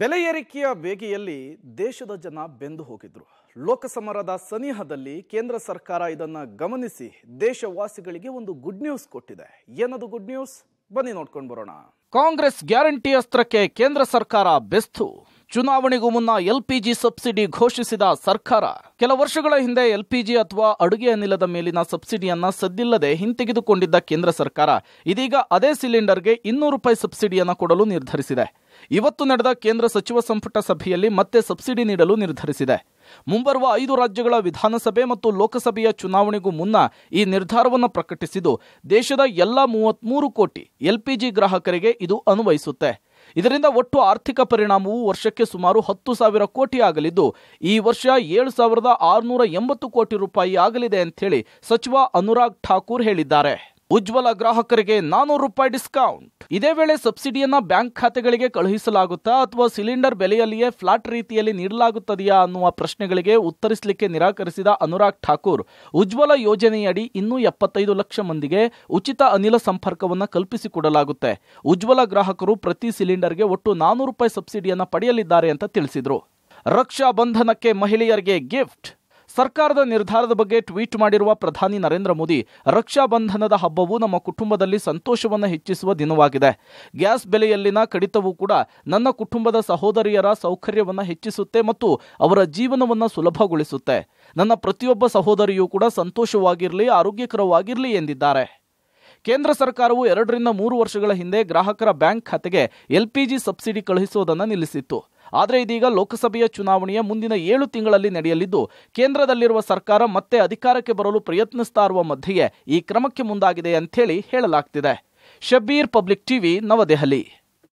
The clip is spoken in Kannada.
ಬೆಲೆ ಏರಿಕೆಯ ವೇಗಿಯಲ್ಲಿ ದೇಶದ ಜನ ಬೆಂದು ಹೋಗಿದ್ರು ಲೋಕಸಮರದ ಸನಿಹದಲ್ಲಿ ಕೇಂದ್ರ ಸರ್ಕಾರ ಇದನ್ನ ಗಮನಿಸಿ ದೇಶವಾಸಿಗಳಿಗೆ ಒಂದು ಗುಡ್ ನ್ಯೂಸ್ ಕೊಟ್ಟಿದೆ ಏನದು ಗುಡ್ ನ್ಯೂಸ್ ಬನ್ನಿ ನೋಡ್ಕೊಂಡು ಬರೋಣ ಕಾಂಗ್ರೆಸ್ ಗ್ಯಾರಂಟಿ ಅಸ್ತ್ರಕ್ಕೆ ಕೇಂದ್ರ ಸರ್ಕಾರ ಬೆಸ್ತು ಚುನಾವಣೆಗೂ ಮುನ್ನ ಎಲ್ಪಿಜಿ ಸಬ್ಸಿಡಿ ಘೋಷಿಸಿದ ಸರ್ಕಾರ ಕೆಲ ವರ್ಷಗಳ ಹಿಂದೆ ಎಲ್ಪಿಜಿ ಅಥವಾ ಅಡುಗೆ ಅನಿಲದ ಮೇಲಿನ ಸಬ್ಸಿಡಿಯನ್ನ ಸದ್ದಿಲ್ಲದೆ ಹಿಂತೆಗೆದುಕೊಂಡಿದ್ದ ಕೇಂದ್ರ ಸರ್ಕಾರ ಇದೀಗ ಅದೇ ಸಿಲಿಂಡರ್ಗೆ ಇನ್ನೂರು ರೂಪಾಯಿ ಸಬ್ಸಿಡಿಯನ್ನು ಕೊಡಲು ನಿರ್ಧರಿಸಿದೆ ಇವತ್ತು ನಡೆದ ಕೇಂದ್ರ ಸಚಿವ ಸಂಪುಟ ಸಭೆಯಲ್ಲಿ ಮತ್ತೆ ಸಬ್ಸಿಡಿ ನೀಡಲು ನಿರ್ಧರಿಸಿದೆ ಮುಂಬರುವ ಐದು ರಾಜ್ಯಗಳ ವಿಧಾನಸಭೆ ಮತ್ತು ಲೋಕಸಭೆಯ ಚುನಾವಣೆಗೂ ಮುನ್ನ ಈ ನಿರ್ಧಾರವನ್ನು ಪ್ರಕಟಿಸಿದ್ದು ದೇಶದ ಎಲ್ಲ ಮೂವತ್ಮೂರು ಕೋಟಿ ಎಲ್ಪಿಜಿ ಗ್ರಾಹಕರಿಗೆ ಇದು ಅನ್ವಯಿಸುತ್ತೆ ಇದರಿಂದ ಒಟ್ಟು ಆರ್ಥಿಕ ಪರಿಣಾಮವು ವರ್ಷಕ್ಕೆ ಸುಮಾರು ಹತ್ತು ಸಾವಿರ ಕೋಟಿ ಆಗಲಿದ್ದು ಈ ವರ್ಷ ಏಳು ಸಾವಿರದ ಆರುನೂರ ಎಂಬತ್ತು ಕೋಟಿ ರೂಪಾಯಿ ಆಗಲಿದೆ ಅಂತ ಹೇಳಿ ಸಚಿವ ಅನುರಾಗ್ ಠಾಕೂರ್ ಹೇಳಿದ್ದಾರೆ ಉಜ್ವಲ ಗ್ರಾಹಕರಿಗೆ ನಾನೂರು ರೂಪಾಯಿ ಡಿಸ್ಕೌಂಟ್ ಇದೇ ವೇಳೆ ಸಬ್ಸಿಡಿಯನ್ನ ಬ್ಯಾಂಕ್ ಖಾತೆಗಳಿಗೆ ಕಳುಹಿಸಲಾಗುತ್ತಾ ಅಥವಾ ಸಿಲಿಂಡರ್ ಬೆಲೆಯಲ್ಲಿಯೇ ಫ್ಲಾಟ್ ರೀತಿಯಲ್ಲಿ ನೀಡಲಾಗುತ್ತದೆಯಾ ಅನ್ನುವ ಪ್ರಶ್ನೆಗಳಿಗೆ ಉತ್ತರಿಸಲಿಕ್ಕೆ ನಿರಾಕರಿಸಿದ ಅನುರಾಗ್ ಠಾಕೂರ್ ಉಜ್ವಲ ಯೋಜನೆಯಡಿ ಇನ್ನೂ ಎಪ್ಪತ್ತೈದು ಲಕ್ಷ ಮಂದಿಗೆ ಉಚಿತ ಅನಿಲ ಸಂಪರ್ಕವನ್ನು ಕಲ್ಪಿಸಿಕೊಡಲಾಗುತ್ತೆ ಉಜ್ವಲ ಗ್ರಾಹಕರು ಪ್ರತಿ ಸಿಲಿಂಡರ್ಗೆ ಒಟ್ಟು ನಾನೂರು ರೂಪಾಯಿ ಸಬ್ಸಿಡಿಯನ್ನು ಪಡೆಯಲಿದ್ದಾರೆ ಅಂತ ತಿಳಿಸಿದರು ರಕ್ಷಾ ಬಂಧನಕ್ಕೆ ಮಹಿಳೆಯರಿಗೆ ಗಿಫ್ಟ್ ಸರ್ಕಾರದ ನಿರ್ಧಾರದ ಬಗ್ಗೆ ಟ್ವೀಟ್ ಮಾಡಿರುವ ಪ್ರಧಾನಿ ನರೇಂದ್ರ ಮೋದಿ ರಕ್ಷಾ ಬಂಧನದ ಹಬ್ಬವು ನಮ್ಮ ಕುಟುಂಬದಲ್ಲಿ ಸಂತೋಷವನ್ನು ಹೆಚ್ಚಿಸುವ ದಿನವಾಗಿದೆ ಗ್ಯಾಸ್ ಬೆಲೆಯಲ್ಲಿನ ಕಡಿತವೂ ಕೂಡ ನನ್ನ ಕುಟುಂಬದ ಸಹೋದರಿಯರ ಸೌಕರ್ಯವನ್ನು ಹೆಚ್ಚಿಸುತ್ತೆ ಮತ್ತು ಅವರ ಜೀವನವನ್ನು ಸುಲಭಗೊಳಿಸುತ್ತೆ ನನ್ನ ಪ್ರತಿಯೊಬ್ಬ ಸಹೋದರಿಯೂ ಕೂಡ ಸಂತೋಷವಾಗಿರಲಿ ಆರೋಗ್ಯಕರವಾಗಿರಲಿ ಎಂದಿದ್ದಾರೆ ಕೇಂದ್ರ ಸರ್ಕಾರವು ಎರಡರಿಂದ ಮೂರು ವರ್ಷಗಳ ಹಿಂದೆ ಗ್ರಾಹಕರ ಬ್ಯಾಂಕ್ ಖಾತೆಗೆ ಎಲ್ಪಿಜಿ ಸಬ್ಸಿಡಿ ಕಳುಹಿಸುವುದನ್ನು ನಿಲ್ಲಿಸಿತ್ತು ಆದರೆ ಇದೀಗ ಲೋಕಸಭೆಯ ಚುನಾವಣೆಯ ಮುಂದಿನ ಏಳು ತಿಂಗಳಲ್ಲಿ ನಡೆಯಲಿದ್ದು ಕೇಂದ್ರದಲ್ಲಿರುವ ಸರ್ಕಾರ ಮತ್ತೆ ಅಧಿಕಾರಕ್ಕೆ ಬರಲು ಪ್ರಯತ್ನಿಸ್ತಾ ಇರುವ ಮಧ್ಯೆಯೇ ಈ ಕ್ರಮಕ್ಕೆ ಮುಂದಾಗಿದೆ ಅಂಥೇಳಿ ಹೇಳಲಾಗ್ತಿದೆ ಶಬೀರ್ ಪಬ್ಲಿಕ್ ಟಿವಿ ನವದೆಹಲಿ